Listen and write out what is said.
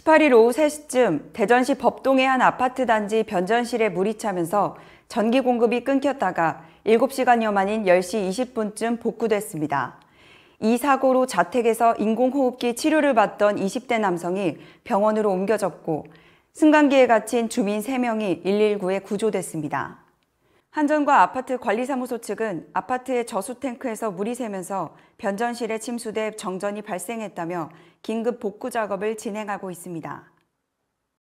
18일 오후 3시쯤 대전시 법동의 한 아파트 단지 변전실에 물이 차면서 전기 공급이 끊겼다가 7시간여 만인 10시 20분쯤 복구됐습니다. 이 사고로 자택에서 인공호흡기 치료를 받던 20대 남성이 병원으로 옮겨졌고 승강기에 갇힌 주민 3명이 119에 구조됐습니다. 한전과 아파트 관리사무소 측은 아파트의 저수탱크에서 물이 새면서 변전실에 침수돼 정전이 발생했다며 긴급 복구 작업을 진행하고 있습니다.